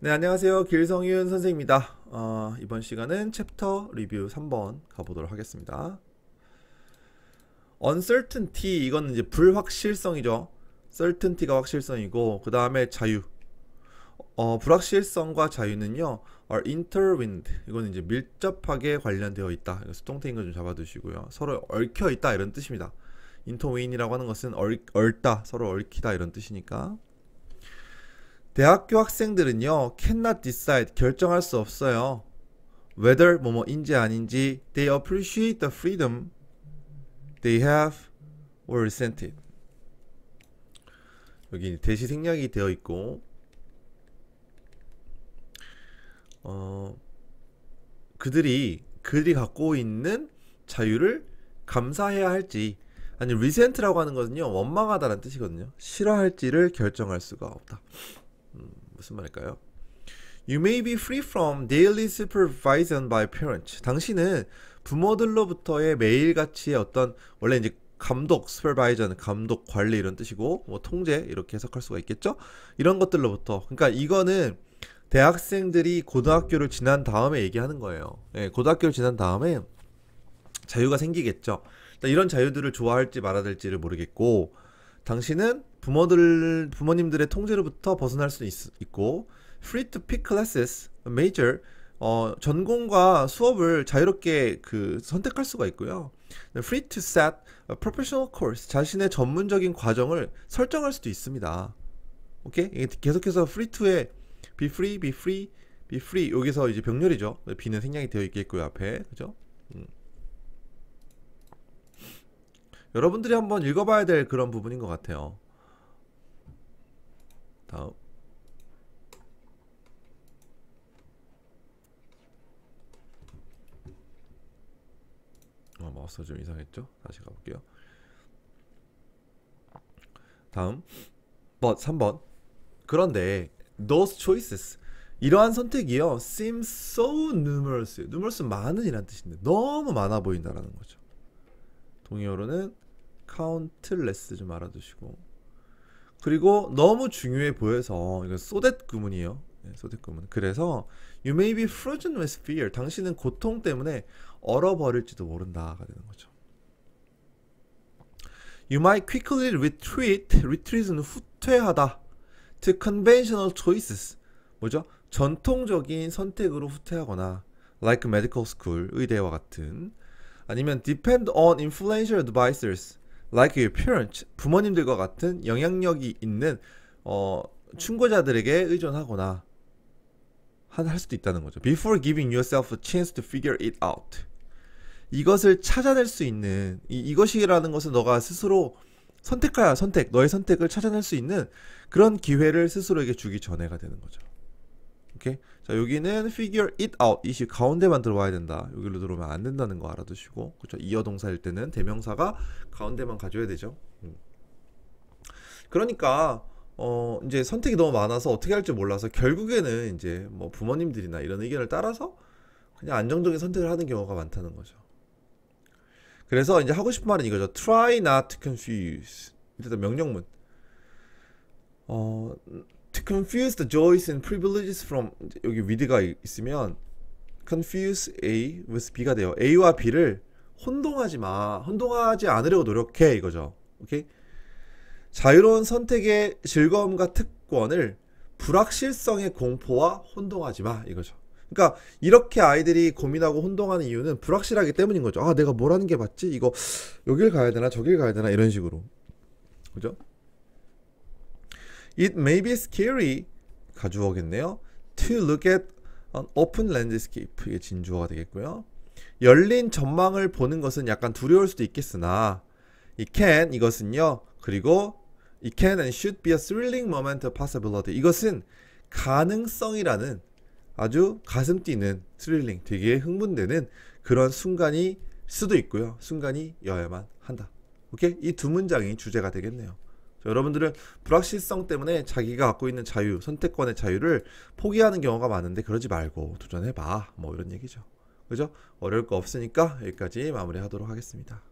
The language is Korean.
네, 안녕하세요. 길성윤 선생입니다. 어, 이번 시간은 챕터 리뷰 3번 가보도록 하겠습니다. uncertainty 이거는 이제 불확실성이죠. certainty가 확실성이고 그 다음에 자유. 어, 불확실성과 자유는요. are i n t e r w i n e d 이거는 이제 밀접하게 관련되어 있다. 수동태인걸좀 잡아두시고요. 서로 얽혀 있다 이런 뜻입니다. 인터 t e 이라고 하는 것은 얼, 얼다, 서로 얽히다 이런 뜻이니까. 대학교 학생들은요 cannot decide 결정할 수 없어요. whether 뭐뭐인지 아닌지 they appreciate the freedom they have or resent it. 여기 대시 생략이 되어 있고 어 그들이 그들이 갖고 있는 자유를 감사해야 할지 아니 resent라고 하는 것은요 원망하다라는 뜻이거든요. 싫어할지를 결정할 수가 없다. 무슨 말일까요? You may be free from daily supervision by parents. 당신은 부모들로부터의 매일같이 어떤 원래 이제 감독, supervision, 감독, 관리 이런 뜻이고 뭐 통제 이렇게 해석할 수가 있겠죠? 이런 것들로부터. 그러니까 이거는 대학생들이 고등학교를 지난 다음에 얘기하는 거예요. 예, 고등학교를 지난 다음에 자유가 생기겠죠. 이런 자유들을 좋아할지 말아야 될지를 모르겠고 당신은 부모들 부모님들의 통제로부터 벗어날 수 있, 고 free to pick classes, major 어, 전공과 수업을 자유롭게 그 선택할 수가 있고요. free to set a professional course 자신의 전문적인 과정을 설정할 수도 있습니다. 오케이? 이게 계속해서 free to에 be free, be free, be free 여기서 이제 병렬이죠. b는 생략이 되어 있겠고요 앞에 그죠? 음. 여러분들이 한번 읽어봐야 될 그런 부분인 것 같아요. 다음. 아, 어, 마우스 좀 이상했죠? 다시 가볼게요. 다음. b 3번. 그런데 those choices 이러한 선택이요 seem so numerous numerous 많은 이란 뜻인데 너무 많아 보인다라는 거죠. 동의어로는 카운틀레스 좀 알아두시고 그리고 너무 중요해 보여서 이거 소댓 구문이에요 네, 소댓 구문 그래서 You may be frozen with fear 당신은 고통 때문에 얼어버릴지도 모른다가 되는 거죠 You might quickly retreat retreat은 후퇴하다 to conventional choices 뭐죠? 전통적인 선택으로 후퇴하거나 like medical school 의대와 같은 아니면 depend on influential advisors like your parents, 부모님들과 같은 영향력이 있는 어, 충고자들에게 의존하거나 할 수도 있다는 거죠. Before giving yourself a chance to figure it out. 이것을 찾아낼 수 있는 이, 이것이라는 것은 너가 스스로 선택하야 선택, 너의 선택을 찾아낼 수 있는 그런 기회를 스스로에게 주기 전에가 되는 거죠. 오케이 자 여기는 figure it out 이 시 가운데만 들어와야 된다 여기로 들어오면 안 된다는 거 알아두시고 그렇죠 이어 동사일 때는 대명사가 가운데만 가져야 되죠 음. 그러니까 어 이제 선택이 너무 많아서 어떻게 할지 몰라서 결국에는 이제 뭐 부모님들이나 이런 의견을 따라서 그냥 안정적인 선택을 하는 경우가 많다는 거죠 그래서 이제 하고 싶은 말은 이거죠 try not to confuse 일단 명령문 어 to confuse the joys and privileges from 여기 with가 있으면 confuse A with B가 돼요. A와 B를 혼동하지 마. 혼동하지 않으려고 노력해 이거죠. 오케이? 자유로운 선택의 즐거움과 특권을 불확실성의 공포와 혼동하지 마 이거죠. 그러니까 이렇게 아이들이 고민하고 혼동하는 이유는 불확실하기 때문인 거죠. 아, 내가 뭘 하는 게 맞지? 이거 여길 가야 되나 저길 가야 되나 이런 식으로. 그죠? It may be scary 가주어겠네요. To look at an open landscape 이게 진주어가 되겠고요. 열린 전망을 보는 것은 약간 두려울 수도 있겠으나 이 can 이것은요. 그리고 이 can and should be a thrilling moment of possibility 이것은 가능성이라는 아주 가슴 뛰는 스릴링 되게 흥분되는 그런 순간이 수도 있고요. 순간이 여야만 한다. 오케이? 이두 문장이 주제가 되겠네요. 여러분들은 불확실성 때문에 자기가 갖고 있는 자유, 선택권의 자유를 포기하는 경우가 많은데 그러지 말고 도전해봐. 뭐 이런 얘기죠. 그죠? 어려울 거 없으니까 여기까지 마무리하도록 하겠습니다.